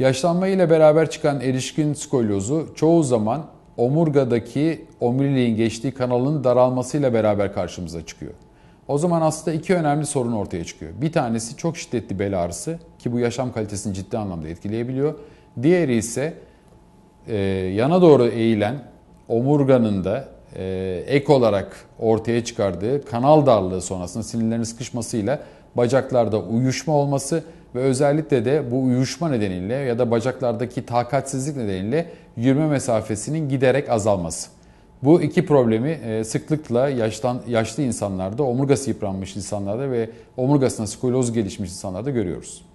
Yaşlanma ile beraber çıkan erişkin skolyozu çoğu zaman omurgadaki omuriliğin geçtiği kanalın daralmasıyla beraber karşımıza çıkıyor. O zaman aslında iki önemli sorun ortaya çıkıyor. Bir tanesi çok şiddetli bel ağrısı ki bu yaşam kalitesini ciddi anlamda etkileyebiliyor. Diğeri ise e, yana doğru eğilen omurganın da e, ek olarak ortaya çıkardığı kanal darlığı sonrasında sinirlerin sıkışmasıyla bacaklarda uyuşma olması ve özellikle de bu uyuşma nedeniyle ya da bacaklardaki takatsizlik nedeniyle yürüme mesafesinin giderek azalması. Bu iki problemi e, sıklıkla yaştan, yaşlı insanlarda, omurgası yıpranmış insanlarda ve omurgasına skoloz gelişmiş insanlarda görüyoruz.